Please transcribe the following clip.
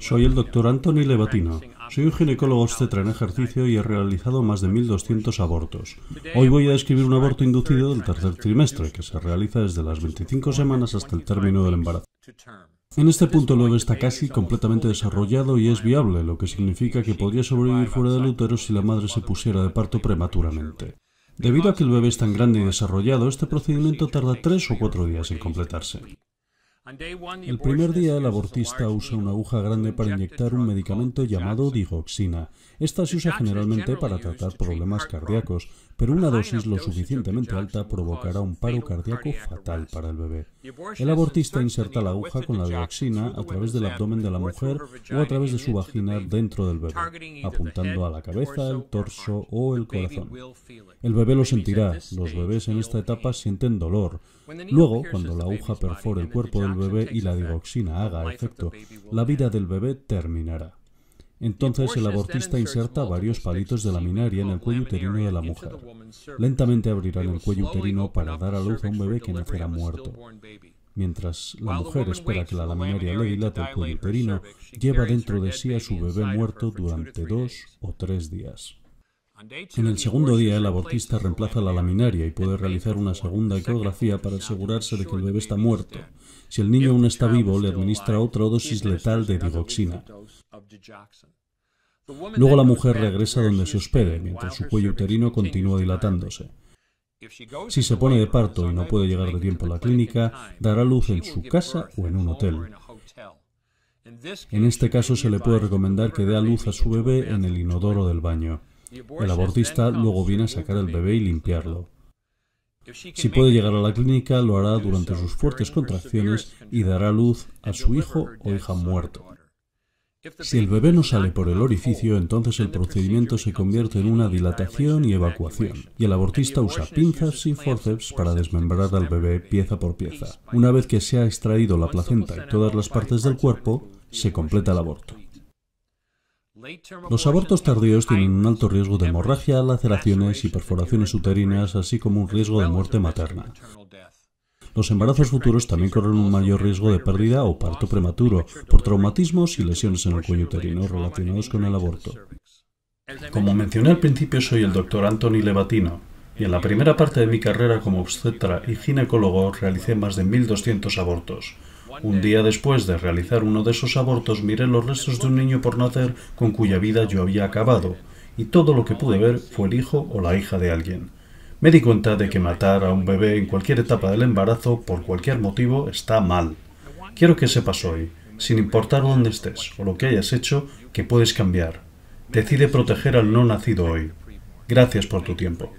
Soy el doctor Anthony Levatino. Soy un ginecólogo obstetra en ejercicio y he realizado más de 1.200 abortos. Hoy voy a describir un aborto inducido del tercer trimestre, que se realiza desde las 25 semanas hasta el término del embarazo. En este punto el bebé está casi completamente desarrollado y es viable, lo que significa que podría sobrevivir fuera del útero si la madre se pusiera de parto prematuramente. Debido a que el bebé es tan grande y desarrollado, este procedimiento tarda tres o cuatro días en completarse. El primer día el abortista usa una aguja grande para inyectar un medicamento llamado digoxina. Esta se usa generalmente para tratar problemas cardíacos, pero una dosis lo suficientemente alta provocará un paro cardíaco fatal para el bebé. El abortista inserta la aguja con la digoxina a través del abdomen de la mujer o a través de su vagina dentro del bebé, apuntando a la cabeza, el torso o el corazón. El bebé lo sentirá. Los bebés en esta etapa sienten dolor. Luego, cuando la aguja perfora el cuerpo del bebé y la digoxina haga efecto, la vida del bebé terminará. Entonces el abortista inserta varios palitos de laminaria en el cuello uterino de la mujer. Lentamente abrirán el cuello uterino para dar a luz a un bebé que nacerá muerto. Mientras la mujer espera que la laminaria le dilate el cuello uterino, lleva dentro de sí a su bebé muerto durante dos o tres días. En el segundo día, el abortista reemplaza la laminaria y puede realizar una segunda ecografía para asegurarse de que el bebé está muerto. Si el niño aún está vivo, le administra otra dosis letal de digoxina. Luego la mujer regresa donde se hospede, mientras su cuello uterino continúa dilatándose. Si se pone de parto y no puede llegar de tiempo a la clínica, dará luz en su casa o en un hotel. En este caso se le puede recomendar que dé a luz a su bebé en el inodoro del baño. El abortista luego viene a sacar al bebé y limpiarlo. Si puede llegar a la clínica, lo hará durante sus fuertes contracciones y dará luz a su hijo o hija muerto. Si el bebé no sale por el orificio, entonces el procedimiento se convierte en una dilatación y evacuación, y el abortista usa pinzas y forceps para desmembrar al bebé pieza por pieza. Una vez que se ha extraído la placenta y todas las partes del cuerpo, se completa el aborto. Los abortos tardíos tienen un alto riesgo de hemorragia, laceraciones y perforaciones uterinas, así como un riesgo de muerte materna. Los embarazos futuros también corren un mayor riesgo de pérdida o parto prematuro por traumatismos y lesiones en el cuello uterino relacionados con el aborto. Como mencioné al principio, soy el doctor Anthony Levatino, y en la primera parte de mi carrera como obstetra y ginecólogo realicé más de 1.200 abortos, un día después de realizar uno de esos abortos miré los restos de un niño por nacer con cuya vida yo había acabado, y todo lo que pude ver fue el hijo o la hija de alguien. Me di cuenta de que matar a un bebé en cualquier etapa del embarazo por cualquier motivo está mal. Quiero que sepas hoy, sin importar dónde estés o lo que hayas hecho, que puedes cambiar. Decide proteger al no nacido hoy. Gracias por tu tiempo.